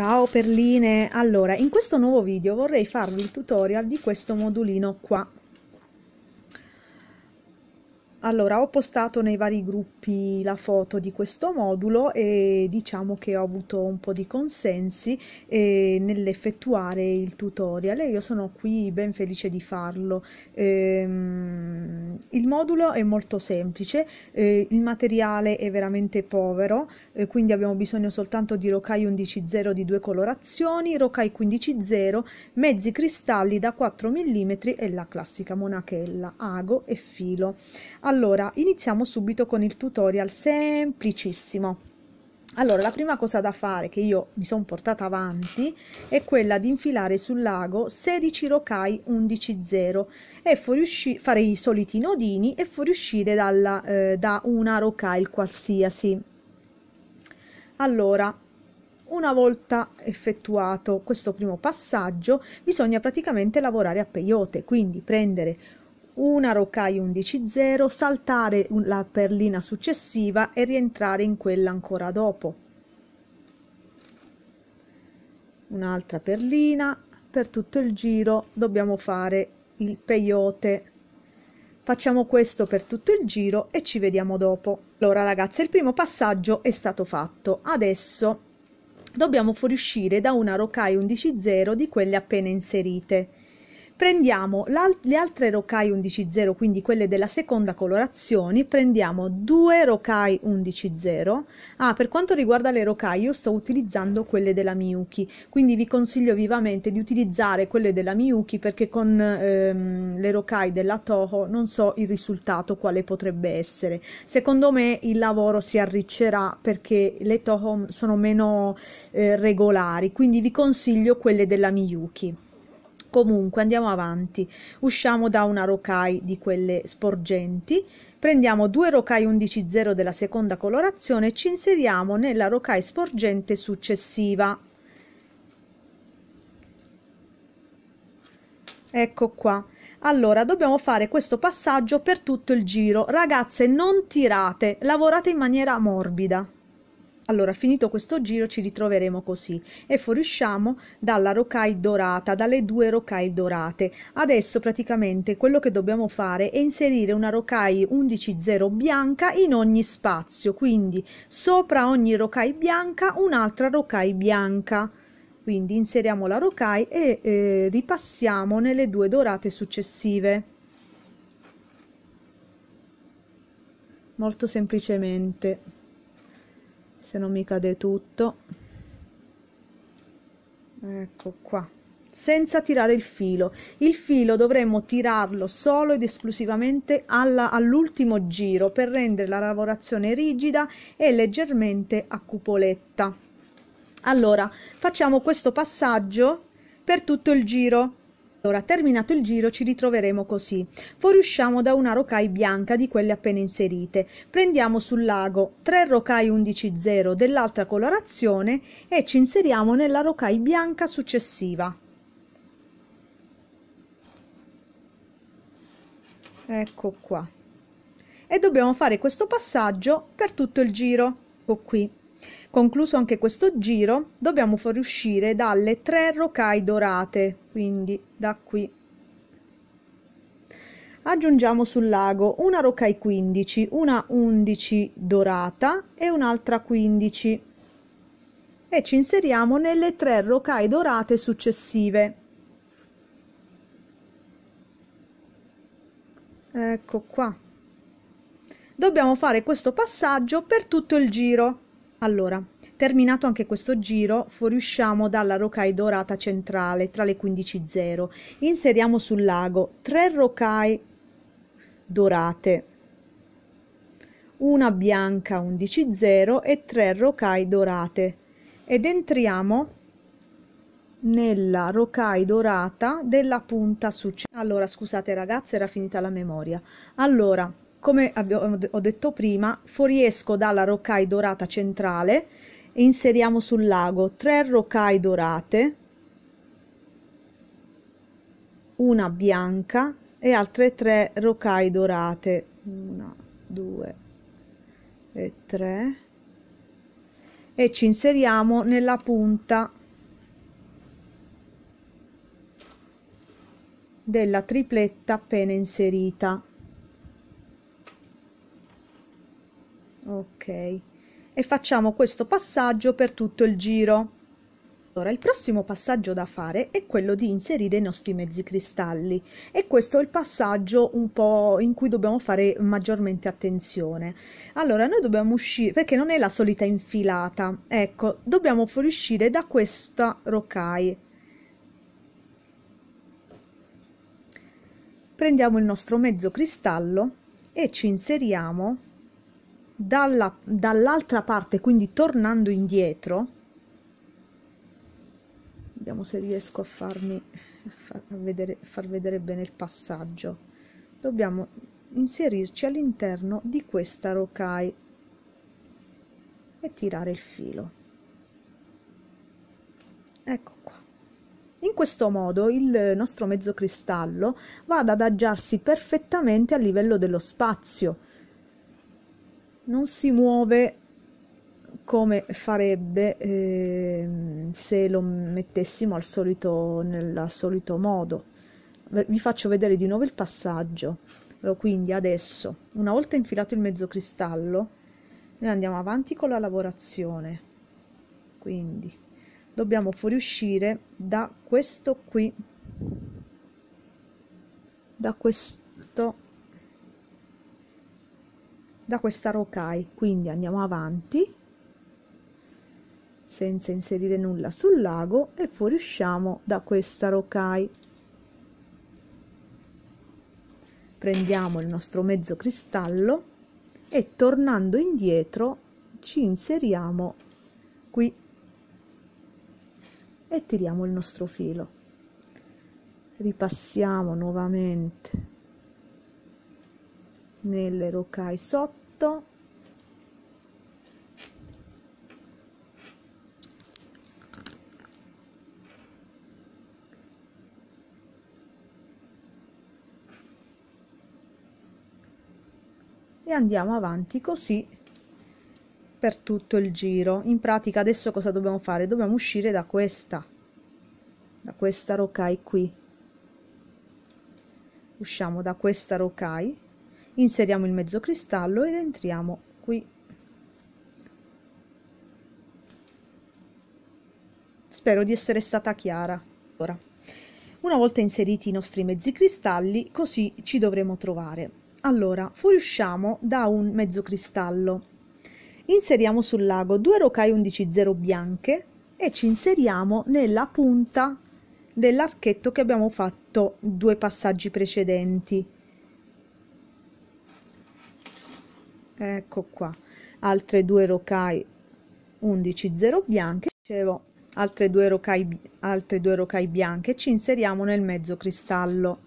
Ciao perline! Allora, in questo nuovo video vorrei farvi il tutorial di questo modulino qua. Allora, ho postato nei vari gruppi la foto di questo modulo e diciamo che ho avuto un po' di consensi eh, nell'effettuare il tutorial e io sono qui ben felice di farlo. Ehm, il modulo è molto semplice, eh, il materiale è veramente povero, eh, quindi abbiamo bisogno soltanto di Rokai 11.0 di due colorazioni, Rokai 15.0, mezzi cristalli da 4 mm e la classica monachella, ago e filo. Allora, iniziamo subito con il tutorial semplicissimo. Allora, la prima cosa da fare che io mi sono portata avanti è quella di infilare sul lago 16 rocai 11.0 e fare i soliti nodini e fuoriuscire dalla, eh, da una rocai qualsiasi. Allora, una volta effettuato questo primo passaggio, bisogna praticamente lavorare a peyote, quindi prendere una rocai 11.0, saltare la perlina successiva e rientrare in quella ancora dopo. Un'altra perlina, per tutto il giro dobbiamo fare il peyote. Facciamo questo per tutto il giro e ci vediamo dopo. Allora ragazze, il primo passaggio è stato fatto. Adesso dobbiamo fuoriuscire da una rocai 11.0 di quelle appena inserite. Prendiamo le altre Rokai 11.0, quindi quelle della seconda colorazione, prendiamo due Rokai 11.0. Ah, per quanto riguarda le Rokai, io sto utilizzando quelle della Miyuki, quindi vi consiglio vivamente di utilizzare quelle della Miyuki perché con ehm, le Rokai della Toho non so il risultato quale potrebbe essere. Secondo me il lavoro si arriccerà perché le Toho sono meno eh, regolari, quindi vi consiglio quelle della Miyuki. Comunque andiamo avanti, usciamo da una rocai di quelle sporgenti, prendiamo due rocai 110 della seconda colorazione e ci inseriamo nella rocai sporgente successiva. Ecco qua. Allora, dobbiamo fare questo passaggio per tutto il giro. Ragazze, non tirate, lavorate in maniera morbida. Allora, finito questo giro ci ritroveremo così e fuoriusciamo dalla rocaille dorata, dalle due rocaille dorate. Adesso praticamente quello che dobbiamo fare è inserire una rocaille 11.0 bianca in ogni spazio, quindi sopra ogni rocaille bianca un'altra rocaille bianca. Quindi inseriamo la rocaille e eh, ripassiamo nelle due dorate successive. Molto semplicemente se non mi cade tutto ecco qua senza tirare il filo il filo dovremmo tirarlo solo ed esclusivamente all'ultimo all giro per rendere la lavorazione rigida e leggermente a cupoletta allora facciamo questo passaggio per tutto il giro allora, terminato il giro ci ritroveremo così. Fuoriusciamo da una rocai bianca di quelle appena inserite. Prendiamo sul lago 3 rocai 11-0 dell'altra colorazione e ci inseriamo nella rocai bianca successiva. Ecco qua. E dobbiamo fare questo passaggio per tutto il giro. Ecco qui. Concluso anche questo giro, dobbiamo fuoriuscire dalle tre rocai dorate, quindi da qui. Aggiungiamo sul lago una rocai 15, una 11 dorata e un'altra 15 e ci inseriamo nelle tre rocai dorate successive. Ecco qua. Dobbiamo fare questo passaggio per tutto il giro. Allora, terminato anche questo giro, fuoriusciamo dalla rocai dorata centrale tra le 15.0. Inseriamo sul lago tre rocai dorate, una bianca 11.0 e tre rocai dorate. Ed entriamo nella rocai dorata della punta successiva. Allora, scusate ragazze, era finita la memoria. Allora, come abbiamo, ho detto prima, fuoriesco dalla roccai dorata centrale e inseriamo sul lago tre roccai dorate, una bianca e altre tre roccai dorate, Una, due e tre. e ci inseriamo nella punta della tripletta appena inserita. ok e facciamo questo passaggio per tutto il giro allora il prossimo passaggio da fare è quello di inserire i nostri mezzi cristalli e questo è il passaggio un po' in cui dobbiamo fare maggiormente attenzione allora noi dobbiamo uscire perché non è la solita infilata ecco dobbiamo fuoriuscire da questa rocaille prendiamo il nostro mezzo cristallo e ci inseriamo dalla, dall'altra parte, quindi tornando indietro, vediamo se riesco a farmi a vedere, far vedere bene il passaggio, dobbiamo inserirci all'interno di questa rocaille e tirare il filo. Ecco qua. In questo modo il nostro mezzo cristallo va ad adagiarsi perfettamente a livello dello spazio non si muove come farebbe eh, se lo mettessimo al solito, nel solito modo. Vi faccio vedere di nuovo il passaggio. Allora, quindi adesso, una volta infilato il mezzo cristallo, noi andiamo avanti con la lavorazione. Quindi dobbiamo fuoriuscire da questo qui, da questo da questa rokai quindi andiamo avanti senza inserire nulla sul lago e fuoriusciamo da questa rokai prendiamo il nostro mezzo cristallo e tornando indietro ci inseriamo qui e tiriamo il nostro filo ripassiamo nuovamente nelle rocai sotto tutto e andiamo avanti così per tutto il giro in pratica adesso cosa dobbiamo fare dobbiamo uscire da questa da questa rocaille qui usciamo da questa rocai inseriamo il mezzo cristallo ed entriamo qui spero di essere stata chiara ora una volta inseriti i nostri mezzi cristalli così ci dovremo trovare allora fuoriusciamo da un mezzo cristallo inseriamo sul lago due rocai 11 0 bianche e ci inseriamo nella punta dell'archetto che abbiamo fatto due passaggi precedenti ecco qua altre due rocai 11 0 bianche dicevo altre due rocai altre due rocai bianche ci inseriamo nel mezzo cristallo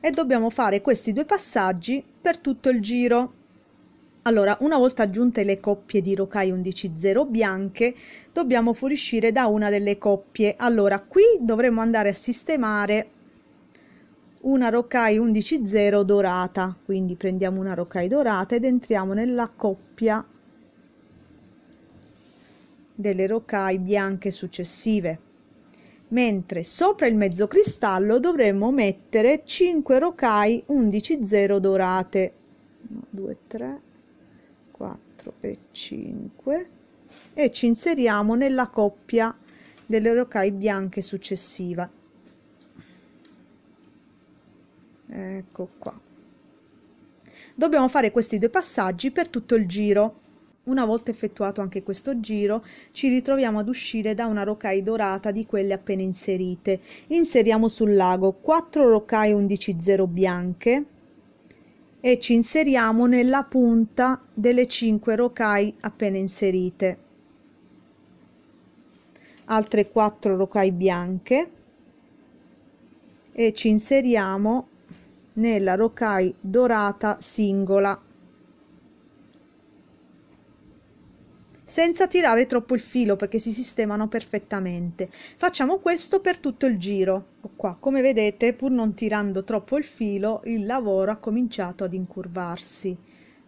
e dobbiamo fare questi due passaggi per tutto il giro allora, una volta aggiunte le coppie di rocai 11-0 bianche, dobbiamo fuoriuscire da una delle coppie. Allora, qui dovremo andare a sistemare una roccai 11.0 dorata, quindi prendiamo una roccai dorata ed entriamo nella coppia delle roccai bianche successive. Mentre sopra il mezzo cristallo dovremmo mettere 5 roccai 11.0 dorate. 1, 2, 3, 4 e 5 e ci inseriamo nella coppia delle roccai bianche successiva ecco qua dobbiamo fare questi due passaggi per tutto il giro una volta effettuato anche questo giro ci ritroviamo ad uscire da una rocaia dorata di quelle appena inserite inseriamo sul lago 4 11 0 bianche e ci inseriamo nella punta delle 5 rocaie appena inserite altre 4 rocaie bianche e ci inseriamo nella Rocaille dorata singola. senza tirare troppo il filo perché si sistemano perfettamente. Facciamo questo per tutto il giro. Qua, come vedete, pur non tirando troppo il filo, il lavoro ha cominciato ad incurvarsi.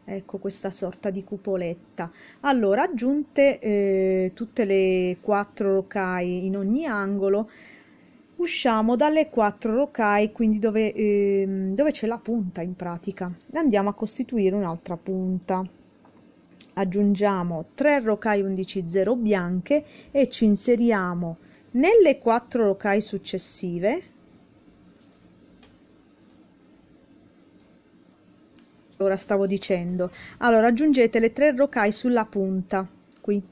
Ecco questa sorta di cupoletta. Allora, aggiunte eh, tutte le quattro rocaie in ogni angolo, usciamo dalle quattro rocai, quindi dove, ehm, dove c'è la punta in pratica. Andiamo a costituire un'altra punta. Aggiungiamo 3 rocai 11-0 bianche e ci inseriamo nelle quattro rocai successive. Ora stavo dicendo, allora aggiungete le 3 rocai sulla punta, qui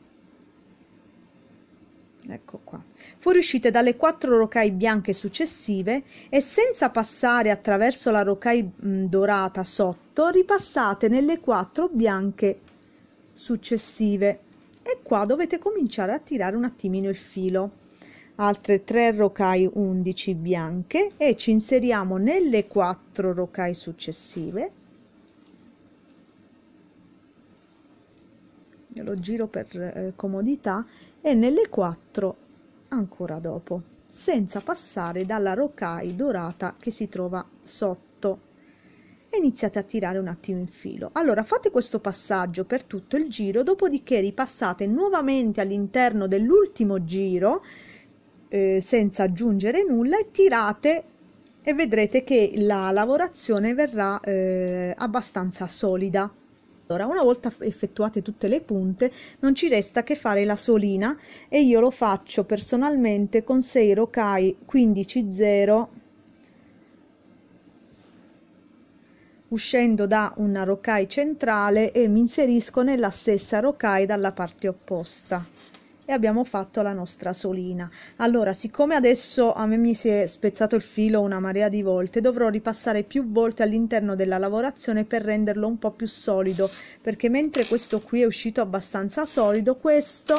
Ecco qua. Fuoriuscite dalle quattro rocai bianche successive e senza passare attraverso la rocai dorata sotto, ripassate nelle quattro bianche successive. E qua dovete cominciare a tirare un attimino il filo altre tre rocai 11 bianche e ci inseriamo nelle quattro rocai successive lo giro per eh, comodità e nelle 4 ancora dopo senza passare dalla rocaille dorata che si trova sotto e iniziate a tirare un attimo in filo allora fate questo passaggio per tutto il giro dopodiché ripassate nuovamente all'interno dell'ultimo giro eh, senza aggiungere nulla e tirate e vedrete che la lavorazione verrà eh, abbastanza solida allora, una volta effettuate tutte le punte, non ci resta che fare la solina e io lo faccio personalmente con 6 rocai 15-0 uscendo da una rocai centrale e mi inserisco nella stessa rocai dalla parte opposta e abbiamo fatto la nostra solina. Allora, siccome adesso a me mi si è spezzato il filo una marea di volte, dovrò ripassare più volte all'interno della lavorazione per renderlo un po' più solido, perché mentre questo qui è uscito abbastanza solido, questo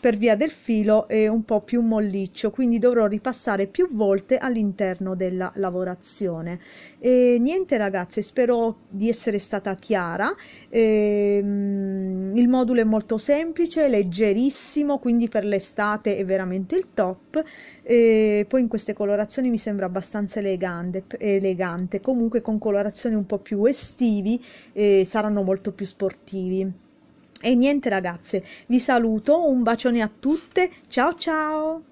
per via del filo è un po' più molliccio, quindi dovrò ripassare più volte all'interno della lavorazione. E niente ragazze, spero di essere stata chiara. E, ehm, il modulo è molto semplice, leggerissimo, quindi per l'estate è veramente il top. E poi in queste colorazioni mi sembra abbastanza elegante, elegante. comunque con colorazioni un po' più estivi eh, saranno molto più sportivi. E niente ragazze, vi saluto, un bacione a tutte, ciao ciao!